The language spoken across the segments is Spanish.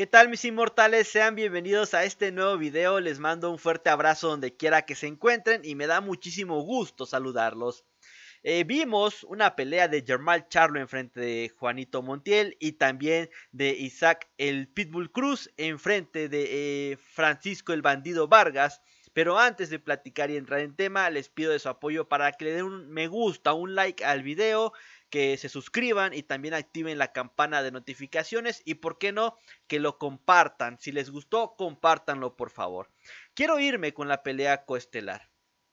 ¿Qué tal mis inmortales? Sean bienvenidos a este nuevo video, les mando un fuerte abrazo donde quiera que se encuentren y me da muchísimo gusto saludarlos. Eh, vimos una pelea de Germán Charlo en frente de Juanito Montiel y también de Isaac el Pitbull Cruz en frente de eh, Francisco el Bandido Vargas. Pero antes de platicar y entrar en tema, les pido de su apoyo para que le den un me gusta, un like al video que se suscriban y también activen la campana de notificaciones y por qué no que lo compartan. Si les gustó, compártanlo por favor. Quiero irme con la pelea coestelar.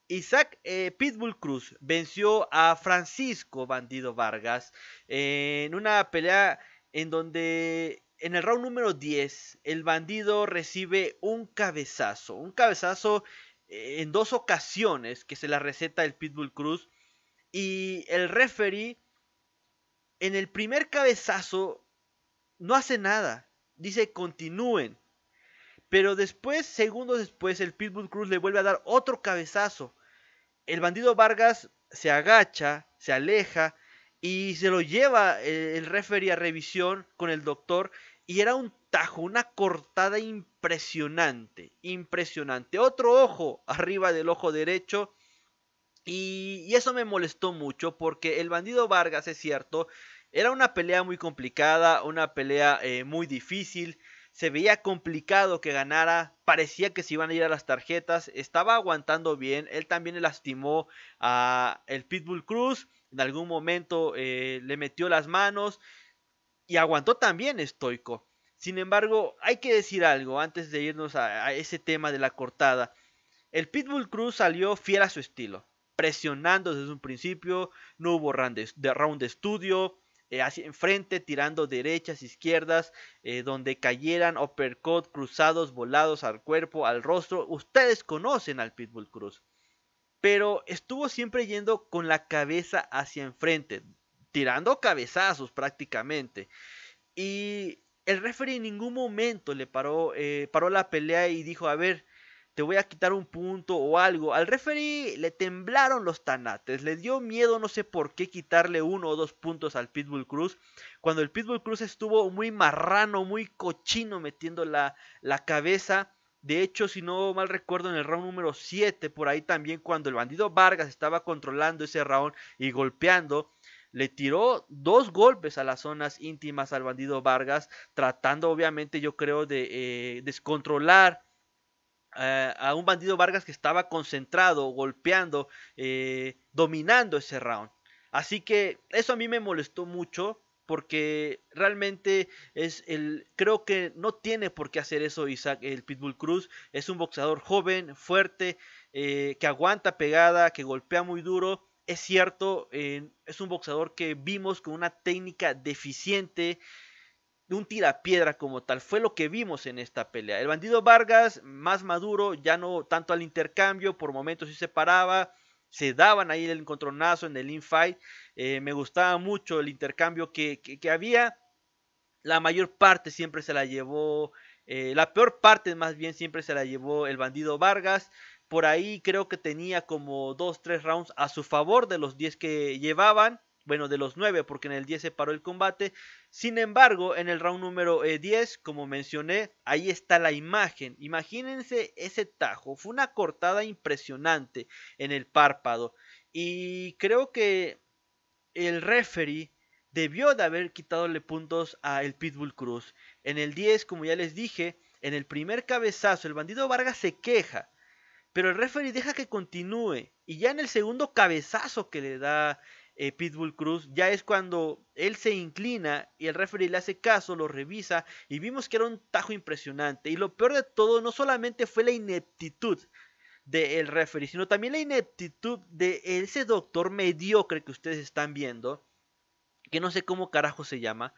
Isaac eh, Pitbull Cruz venció a Francisco Bandido Vargas en una pelea en donde en el round número 10 el bandido recibe un cabezazo, un cabezazo eh, en dos ocasiones que se la receta el Pitbull Cruz y el referee en el primer cabezazo no hace nada. Dice continúen. Pero después, segundos después, el Pitbull Cruz le vuelve a dar otro cabezazo. El bandido Vargas se agacha, se aleja y se lo lleva eh, el, referee a revisión con el doctor. Y era un tajo, una cortada impresionante, impresionante. Otro ojo arriba del ojo derecho y, eso me molestó mucho porque el bandido Vargas, es cierto, era una pelea muy complicada, una pelea eh, muy difícil. Se veía complicado que ganara, parecía que se iban a ir a las tarjetas, estaba aguantando bien, él también le lastimó a el Pitbull Cruz, en algún momento eh, le metió las manos y aguantó también estoico. Sin embargo, hay que decir algo antes de irnos a, a ese tema de la cortada. El Pitbull Cruz salió fiel a su estilo presionando desde un principio, no hubo round de, round estudio, hacia eh, enfrente, tirando derechas, izquierdas, eh, donde cayeran uppercut, cruzados, volados al cuerpo, al rostro. Ustedes conocen al Pitbull Cruz. Pero estuvo siempre yendo con la cabeza hacia enfrente, tirando cabezazos prácticamente. Y el referee en ningún momento le paró, eh, paró la pelea y dijo, a ver, te voy a quitar un punto o algo. Al referee le temblaron los tanates, le dio miedo no sé por qué quitarle uno o dos puntos al Pitbull Cruz, cuando el Pitbull Cruz estuvo muy marrano, muy cochino metiendo la, cabeza. De hecho, si no mal recuerdo, en el round número 7, por ahí también, cuando el bandido Vargas estaba controlando ese round y golpeando, le tiró dos golpes a las zonas íntimas al bandido Vargas, tratando obviamente, yo creo, de eh, descontrolar eh, a, un bandido Vargas que estaba concentrado, golpeando, eh, dominando ese round. Así que eso a mí me molestó mucho porque realmente es el creo que no tiene por qué hacer eso Isaac el Pitbull Cruz es un boxeador joven fuerte eh, que aguanta pegada que golpea muy duro es cierto es un boxeador que vimos con una técnica deficiente un tirapiedra como tal. Fue lo que vimos en esta pelea. El bandido Vargas, más maduro, ya no tanto al intercambio, por momentos sí se paraba. Se daban ahí el encontronazo en el infight. Eh, me gustaba mucho el intercambio que, había. La mayor parte siempre se la llevó. Eh, la peor parte, más bien, siempre se la llevó el bandido Vargas. Por ahí creo que tenía como 2-3 rounds a su favor de los 10 que llevaban bueno, de los 9, porque en el 10 se paró el combate. Sin embargo, en el round número 10, eh, como mencioné, ahí está la imagen. Imagínense ese tajo, fue una cortada impresionante en el párpado. Y creo que el referee debió de haber quitadole puntos a el Pitbull Cruz. En el 10, como ya les dije, en el primer cabezazo, el bandido Vargas se queja. Pero el referee deja que continúe. Y ya en el segundo cabezazo que le da eh, Pitbull Cruz, ya es cuando él se inclina y el referee le hace caso, lo revisa y vimos que era un tajo impresionante. Y lo peor de todo no solamente fue la ineptitud del referee, sino también la ineptitud de ese doctor mediocre que ustedes están viendo, que no sé cómo carajo se llama,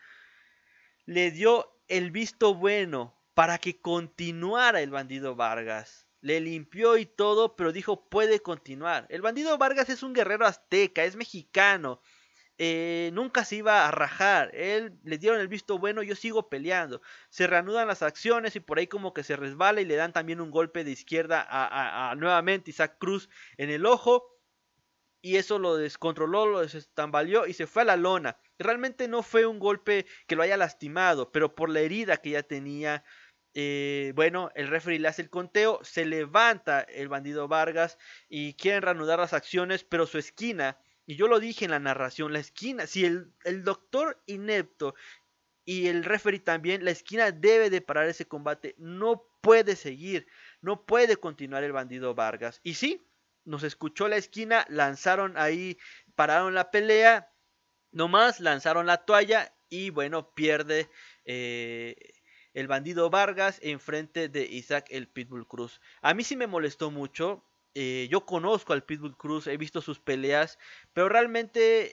le dio el visto bueno para que continuara el bandido Vargas. Le limpió y todo, pero dijo puede continuar. El bandido Vargas es un guerrero azteca, es mexicano. Eh, nunca se iba a rajar. Él le dieron el visto bueno, yo sigo peleando. Se reanudan las acciones y por ahí como que se resbala y le dan también un golpe de izquierda a, nuevamente Isaac Cruz en el ojo. Y eso lo descontroló, lo tambaleó y se fue a la lona. Realmente no fue un golpe que lo haya lastimado, pero por la herida que ya tenía eh, bueno, el referee le hace el conteo, se levanta el bandido Vargas y quieren reanudar las acciones, pero su esquina, y yo lo dije en la narración, la esquina, si el, doctor inepto y el referee también, la esquina debe de parar ese combate, no puede seguir, no puede continuar el bandido Vargas. Y sí, nos escuchó la esquina, lanzaron ahí, pararon la pelea, nomás lanzaron la toalla y bueno, pierde. Eh, el bandido Vargas enfrente de Isaac el Pitbull Cruz. A mí sí me molestó mucho. Eh, yo conozco al Pitbull Cruz, he visto sus peleas, pero realmente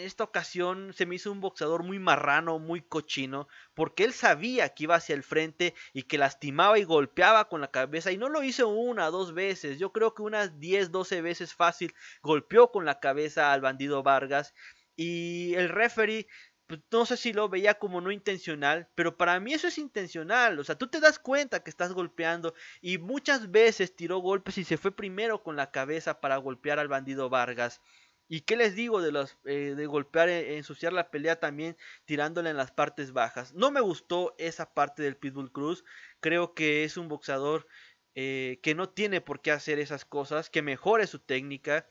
en esta ocasión se me hizo un boxeador muy marrano, muy cochino, porque él sabía que iba hacia el frente y que lastimaba y golpeaba con la cabeza, y no lo hizo una, dos veces, yo creo que unas 10, 12 veces fácil golpeó con la cabeza al bandido Vargas, y el referee pues, no sé si lo veía como no intencional, pero para mí eso es intencional. O sea, tú te das cuenta que estás golpeando y muchas veces tiró golpes y se fue primero con la cabeza para golpear al bandido Vargas. ¿Y qué les digo de, los, eh, de golpear, eh, ensuciar la pelea también tirándole en las partes bajas? No me gustó esa parte del Pitbull Cruz. Creo que es un boxeador eh, que no tiene por qué hacer esas cosas, que mejore su técnica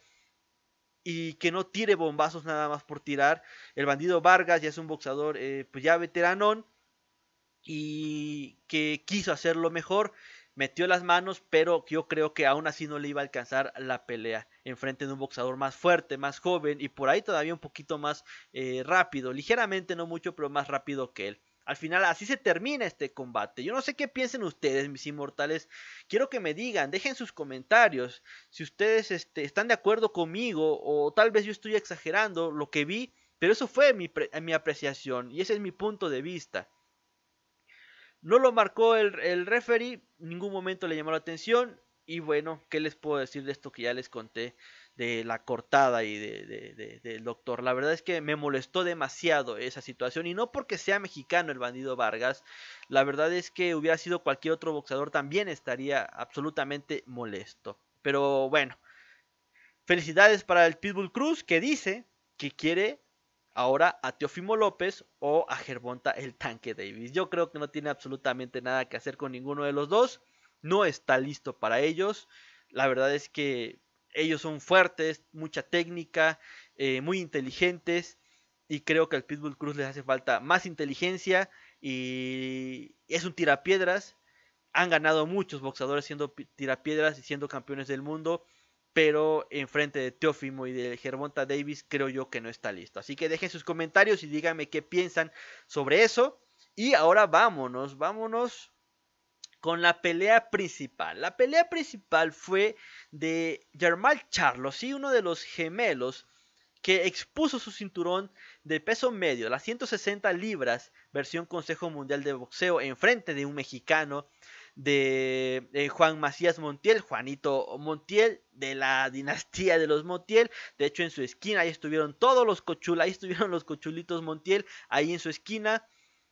y que no tire bombazos nada más por tirar. El bandido Vargas ya es un boxeador eh, pues ya veteranón y que quiso hacerlo mejor, metió las manos, pero yo creo que aún así no le iba a alcanzar la pelea enfrente de un boxeador más fuerte, más joven y por ahí todavía un poquito más eh, rápido, ligeramente no mucho, pero más rápido que él. Al final así se termina este combate. Yo no sé qué piensen ustedes, mis inmortales. Quiero que me digan, dejen sus comentarios si ustedes este, están de acuerdo conmigo o tal vez yo estoy exagerando lo que vi, pero eso fue mi, apreciación y ese es mi punto de vista. No lo marcó el, el ningún momento le llamó la atención y bueno, ¿qué les puedo decir de esto que ya les conté? de la cortada y de, del doctor. La verdad es que me molestó demasiado esa situación y no porque sea mexicano el bandido Vargas. La verdad es que hubiera sido cualquier otro boxeador también estaría absolutamente molesto. Pero bueno, felicidades para el Pitbull Cruz que dice que quiere ahora a Teofimo López o a Gervonta el tanque Davis. Yo creo que no tiene absolutamente nada que hacer con ninguno de los dos. No está listo para ellos. La verdad es que ellos son fuertes, mucha técnica, eh, muy inteligentes. Y creo que al Pitbull Cruz les hace falta más inteligencia. Y es un tirapiedras. Han ganado muchos boxadores siendo tirapiedras y siendo campeones del mundo. Pero enfrente de Teófimo y de Germonta Davis, creo yo que no está listo. Así que dejen sus comentarios y díganme qué piensan sobre eso. Y ahora vámonos, vámonos con la pelea principal. La pelea principal fue de Germán Charlos y uno de los gemelos que expuso su cinturón de peso medio, las 160 libras, versión Consejo Mundial de Boxeo, enfrente de un mexicano de eh, Juan Macías Montiel, Juanito Montiel, de la dinastía de los Montiel. De hecho, en su esquina ahí estuvieron todos los estuvieron los cochulitos Montiel, ahí en su esquina.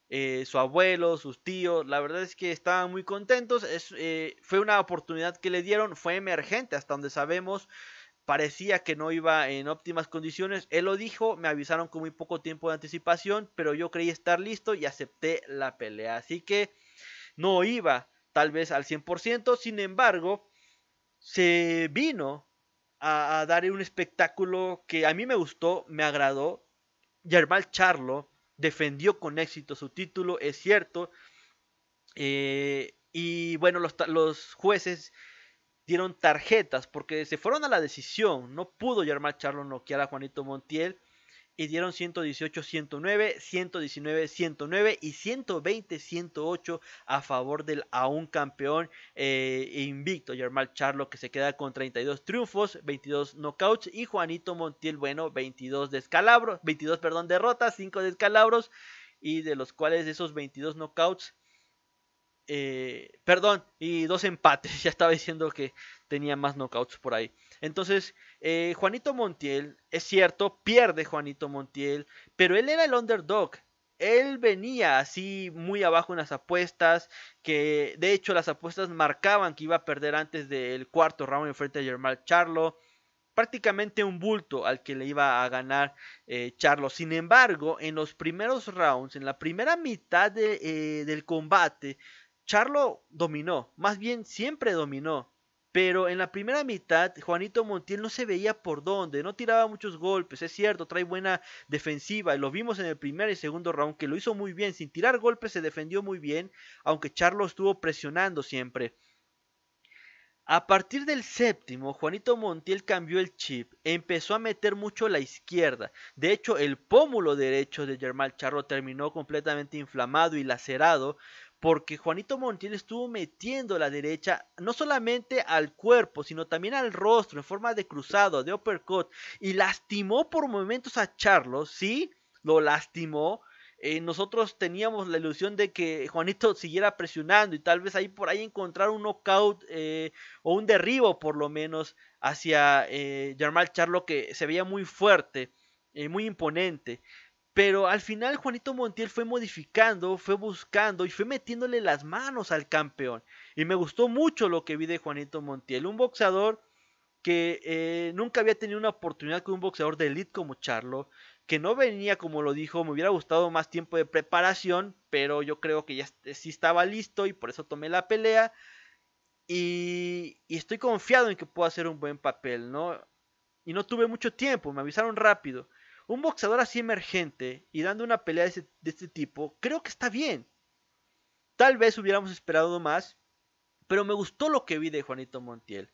Eh, su abuelo, sus tíos, la verdad es que estaban muy contentos, eh, fue una oportunidad que le dieron, fue emergente hasta donde sabemos, parecía que no iba en óptimas condiciones, él lo dijo, me avisaron con muy poco tiempo de anticipación, pero yo creí estar listo y acepté la pelea, así que no iba tal vez al 100%, sin embargo, se vino a, a dar un espectáculo que a mí me gustó, me agradó, Germán Charlo, defendió con éxito su título, es cierto. Eh, y bueno, los, los, jueces dieron tarjetas porque se fueron a la decisión. No pudo Germán Charlo noquear a Juanito Montiel y dieron 118, 109, 119, 109 y 120, 108 a favor del aún campeón eh, invicto Germán Charlo que se queda con 32 triunfos, 22 knockouts y Juanito Montiel bueno 22 descalabros, 22 perdón derrotas, 5 descalabros y de los cuales esos 22 knockouts eh, perdón, y dos empates. Ya estaba diciendo que tenía más knockouts por ahí. Entonces, eh, Juanito Montiel, es cierto, pierde Juanito Montiel, pero él era el underdog. Él venía así muy abajo en las apuestas, que de hecho las apuestas marcaban que iba a perder antes del cuarto round en frente a Germán Charlo. Prácticamente un bulto al que le iba a ganar eh, Charlo. Sin embargo, en los primeros rounds, en la primera mitad del combate, Charlo dominó, más bien siempre dominó, pero en la primera mitad Juanito Montiel no se veía por dónde, no tiraba muchos golpes, es cierto, trae buena defensiva, y lo vimos en el primer y segundo round que lo hizo muy bien, sin tirar golpes se defendió muy bien, aunque Charlo estuvo presionando siempre. A partir del séptimo, Juanito Montiel cambió el chip, empezó a meter mucho la izquierda. De hecho, el pómulo derecho de Germán Charlo terminó completamente inflamado y lacerado porque Juanito Montiel estuvo metiendo la derecha no solamente al cuerpo, sino también al rostro en forma de cruzado, de uppercut, y lastimó por momentos a Charlo, sí, lo lastimó. Eh, nosotros teníamos la ilusión de que Juanito siguiera presionando y tal vez ahí por ahí encontrar un knockout eh, o un derribo por lo menos hacia eh, Charlo que se veía muy fuerte, eh, muy imponente. Pero al final Juanito Montiel fue modificando, fue buscando y fue metiéndole las manos al campeón. Y me gustó mucho lo que vi de Juanito Montiel, un boxeador que eh, nunca había tenido una oportunidad con un boxeador de elite como Charlo, que no venía como lo dijo, me hubiera gustado más tiempo de preparación, pero yo creo que ya sí estaba listo y por eso tomé la pelea. Y, y estoy confiado en que puedo hacer un buen papel, ¿no? Y no tuve mucho tiempo, me avisaron rápido un boxeador así emergente y dando una pelea de este, tipo, creo que está bien. Tal vez hubiéramos esperado más, pero me gustó lo que vi de Juanito Montiel.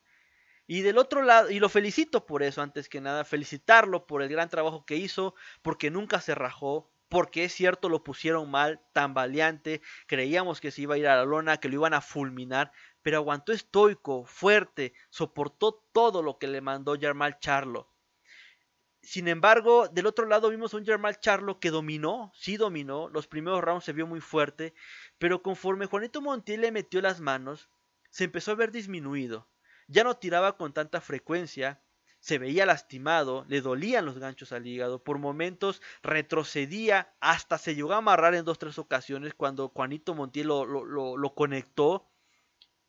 Y del otro lado, y lo felicito por eso, antes que nada, felicitarlo por el gran trabajo que hizo, porque nunca se rajó, porque es cierto, lo pusieron mal, tan valiente, creíamos que se iba a ir a la lona, que lo iban a fulminar, pero aguantó estoico, fuerte, soportó todo lo que le mandó Yarmal Charlo. Sin embargo, del otro lado vimos a un Germán Charlo que dominó, sí dominó, los primeros rounds se vio muy fuerte, pero conforme Juanito Montiel le metió las manos, se empezó a ver disminuido. Ya no tiraba con tanta frecuencia, se veía lastimado, le dolían los ganchos al hígado, por momentos retrocedía, hasta se llegó a amarrar en dos tres ocasiones cuando Juanito Montiel lo, lo conectó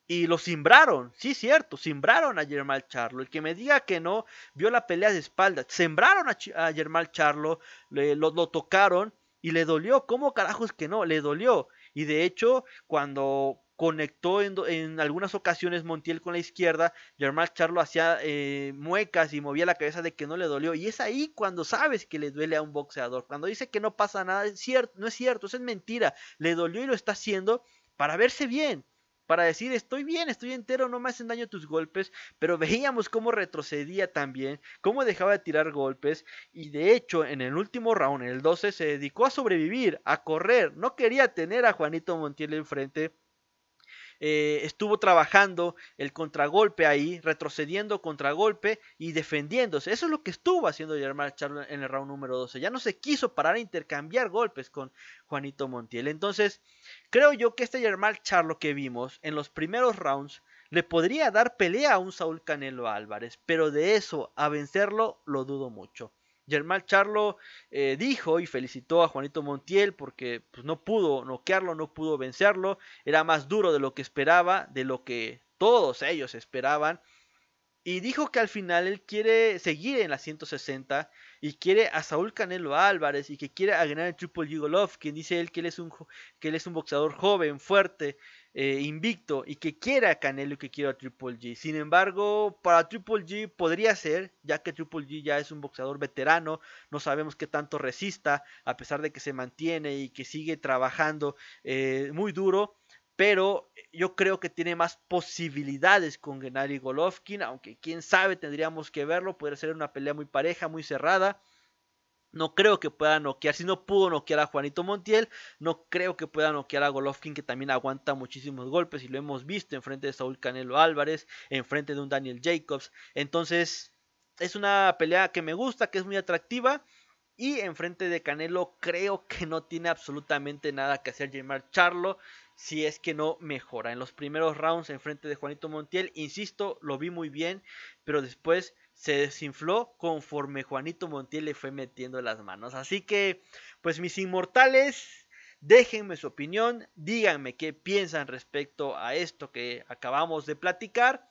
y lo simbraron, sí, cierto, simbraron a Germán Charlo. El que me diga que no vio la pelea de espaldas, sembraron a, Germán Charlo, le, lo, lo, tocaron y le dolió. ¿Cómo carajos que no? Le dolió. Y de hecho, cuando conectó en, algunas ocasiones Montiel con la izquierda, Germán Charlo hacía eh, muecas y movía la cabeza de que no le dolió. Y es ahí cuando sabes que le duele a un boxeador. Cuando dice que no pasa nada, es cierto, no es cierto, eso es mentira. Le dolió y lo está haciendo para verse bien para decir estoy bien, estoy entero, no me hacen daño tus golpes, pero veíamos cómo retrocedía también, cómo dejaba de tirar golpes y de hecho en el último round, en el 12, se dedicó a sobrevivir, a correr, no quería tener a Juanito Montiel enfrente eh, estuvo trabajando el contragolpe ahí, retrocediendo contragolpe y defendiéndose. Eso es lo que estuvo haciendo Germán Charlo en el round número 12. Ya no se quiso parar a intercambiar golpes con Juanito Montiel. Entonces, creo yo que este Germán Charlo que vimos en los primeros rounds le podría dar pelea a un Saúl Canelo Álvarez, pero de eso a vencerlo lo dudo mucho. Germán Charlo eh, dijo y felicitó a Juanito Montiel porque pues, no pudo noquearlo, no pudo vencerlo, era más duro de lo que esperaba, de lo que todos ellos esperaban. Y dijo que al final él quiere seguir en la 160 y quiere a Saúl Canelo Álvarez y que quiere a ganar el Triple quien dice él que él, es un, que él es un boxeador joven, fuerte, eh, invicto y que quiera a Canelo que quiera a Triple G. Sin embargo, para Triple G podría ser, ya que Triple G ya es un boxeador veterano, no sabemos qué tanto resista, a pesar de que se mantiene y que sigue trabajando eh, muy duro. Pero yo creo que tiene más posibilidades con Gennady Golovkin, aunque quién sabe, tendríamos que verlo. Podría ser una pelea muy pareja, muy cerrada. No creo que pueda noquear. Si no pudo noquear a Juanito Montiel, no creo que pueda noquear a Golovkin, que también aguanta muchísimos golpes. Y lo hemos visto en frente de Saúl Canelo Álvarez, en frente de un Daniel Jacobs. Entonces, es una pelea que me gusta, que es muy atractiva. Y en frente de Canelo creo que no tiene absolutamente nada que hacer Jamar Charlo si es que no mejora. En los primeros rounds en frente de Juanito Montiel, insisto, lo vi muy bien, pero después se desinfló conforme Juanito Montiel le fue metiendo las manos. Así que, pues mis inmortales, déjenme su opinión, díganme qué piensan respecto a esto que acabamos de platicar.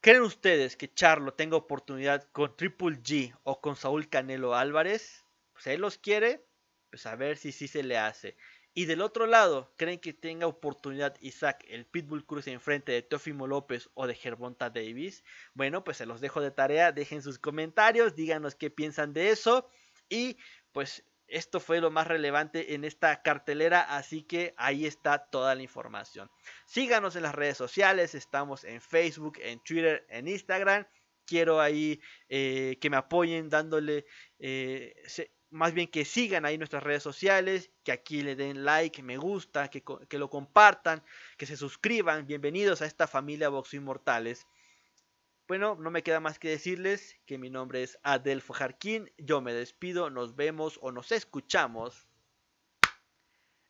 ¿Creen ustedes que Charlo tenga oportunidad con Triple G o con Saúl Canelo Álvarez? Pues él los quiere, pues a ver si sí se le hace. Y del otro lado, ¿creen que tenga oportunidad Isaac, el Pitbull Cruise en de Teofimo López o de Gervonta Davis? Bueno, pues se los dejo de tarea, dejen sus comentarios, díganos qué piensan de eso. Y pues esto fue lo más relevante en esta cartelera, así que ahí está toda la información. Síganos en las redes sociales, estamos en Facebook, en Twitter, en Instagram. Quiero ahí eh, que me apoyen dándole... Eh, más bien que sigan ahí nuestras redes sociales, que aquí le den like, me gusta, que, lo compartan, que se suscriban. Bienvenidos a esta familia Boxo Inmortales. Bueno, no me queda más que decirles que mi nombre es Adelfo Jarquín. Yo me despido, nos vemos o nos escuchamos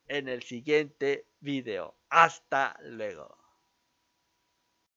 en el siguiente video. Hasta luego.